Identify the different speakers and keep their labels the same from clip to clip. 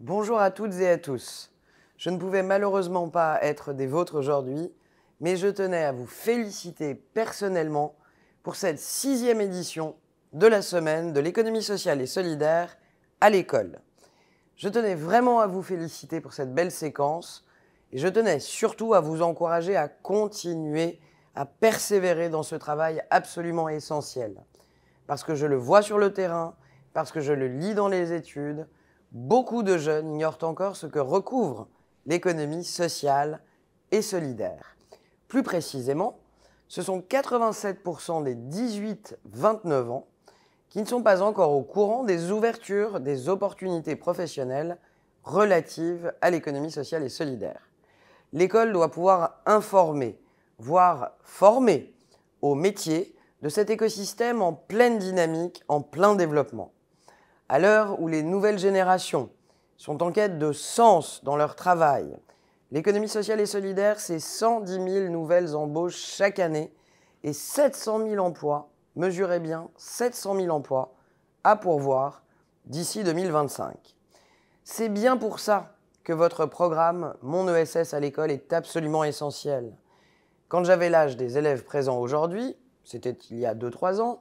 Speaker 1: Bonjour à toutes et à tous. Je ne pouvais malheureusement pas être des vôtres aujourd'hui, mais je tenais à vous féliciter personnellement pour cette sixième édition de la semaine de l'économie sociale et solidaire à l'école. Je tenais vraiment à vous féliciter pour cette belle séquence et je tenais surtout à vous encourager à continuer à persévérer dans ce travail absolument essentiel. Parce que je le vois sur le terrain, parce que je le lis dans les études, beaucoup de jeunes ignorent encore ce que recouvre l'économie sociale et solidaire. Plus précisément, ce sont 87% des 18-29 ans qui ne sont pas encore au courant des ouvertures des opportunités professionnelles relatives à l'économie sociale et solidaire. L'école doit pouvoir informer, voire former au métier de cet écosystème en pleine dynamique, en plein développement. À l'heure où les nouvelles générations sont en quête de sens dans leur travail, l'économie sociale et solidaire, c'est 110 000 nouvelles embauches chaque année et 700 000 emplois, mesurez bien, 700 000 emplois à pourvoir d'ici 2025. C'est bien pour ça que votre programme Mon ESS à l'école est absolument essentiel. Quand j'avais l'âge des élèves présents aujourd'hui, c'était il y a 2-3 ans,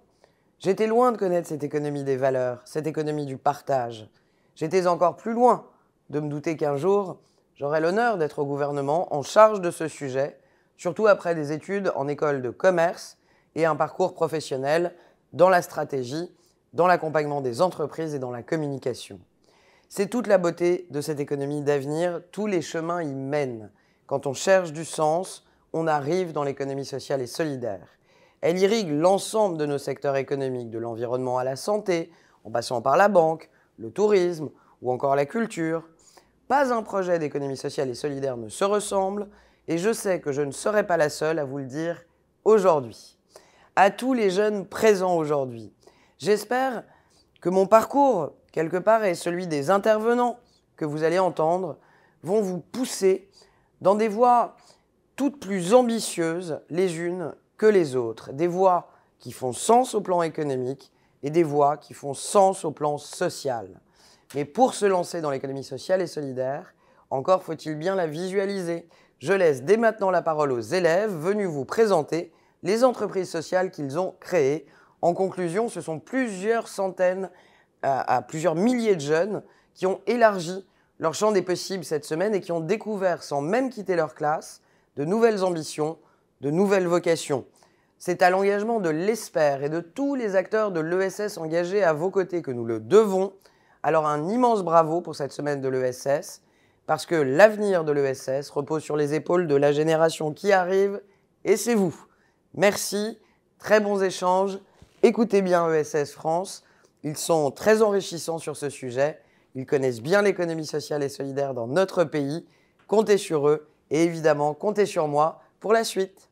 Speaker 1: J'étais loin de connaître cette économie des valeurs, cette économie du partage. J'étais encore plus loin de me douter qu'un jour, j'aurais l'honneur d'être au gouvernement en charge de ce sujet, surtout après des études en école de commerce et un parcours professionnel dans la stratégie, dans l'accompagnement des entreprises et dans la communication. C'est toute la beauté de cette économie d'avenir, tous les chemins y mènent. Quand on cherche du sens, on arrive dans l'économie sociale et solidaire. Elle irrigue l'ensemble de nos secteurs économiques, de l'environnement à la santé, en passant par la banque, le tourisme ou encore la culture. Pas un projet d'économie sociale et solidaire ne se ressemble, et je sais que je ne serai pas la seule à vous le dire aujourd'hui. À tous les jeunes présents aujourd'hui, j'espère que mon parcours, quelque part, et celui des intervenants que vous allez entendre, vont vous pousser dans des voies toutes plus ambitieuses les unes que les autres, des voies qui font sens au plan économique et des voix qui font sens au plan social. Mais pour se lancer dans l'économie sociale et solidaire, encore faut-il bien la visualiser. Je laisse dès maintenant la parole aux élèves venus vous présenter les entreprises sociales qu'ils ont créées. En conclusion, ce sont plusieurs centaines à, euh, à plusieurs milliers de jeunes qui ont élargi leur champ des possibles cette semaine et qui ont découvert, sans même quitter leur classe, de nouvelles ambitions de nouvelles vocations. C'est à l'engagement de l'ESPER et de tous les acteurs de l'ESS engagés à vos côtés que nous le devons. Alors un immense bravo pour cette semaine de l'ESS, parce que l'avenir de l'ESS repose sur les épaules de la génération qui arrive, et c'est vous. Merci, très bons échanges, écoutez bien ESS France, ils sont très enrichissants sur ce sujet, ils connaissent bien l'économie sociale et solidaire dans notre pays, comptez sur eux, et évidemment comptez sur moi pour la suite.